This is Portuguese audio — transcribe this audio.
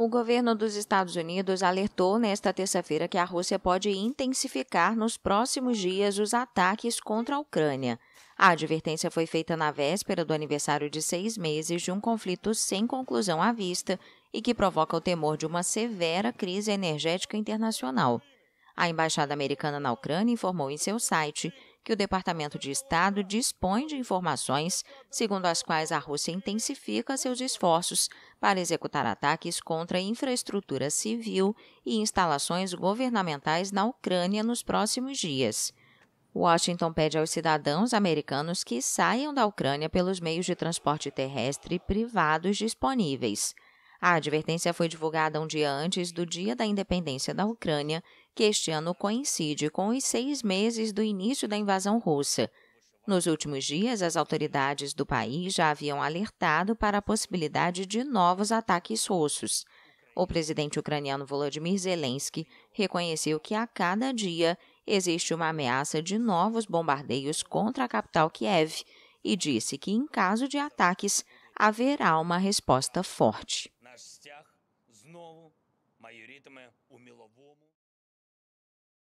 O governo dos Estados Unidos alertou nesta terça-feira que a Rússia pode intensificar nos próximos dias os ataques contra a Ucrânia. A advertência foi feita na véspera do aniversário de seis meses de um conflito sem conclusão à vista e que provoca o temor de uma severa crise energética internacional. A embaixada americana na Ucrânia informou em seu site que o Departamento de Estado dispõe de informações segundo as quais a Rússia intensifica seus esforços para executar ataques contra infraestrutura civil e instalações governamentais na Ucrânia nos próximos dias. Washington pede aos cidadãos americanos que saiam da Ucrânia pelos meios de transporte terrestre privados disponíveis. A advertência foi divulgada um dia antes do Dia da Independência da Ucrânia, que este ano coincide com os seis meses do início da invasão russa. Nos últimos dias, as autoridades do país já haviam alertado para a possibilidade de novos ataques russos. O presidente ucraniano Volodymyr Zelensky reconheceu que a cada dia existe uma ameaça de novos bombardeios contra a capital Kiev e disse que, em caso de ataques, haverá uma resposta forte. майорітиме у міловому.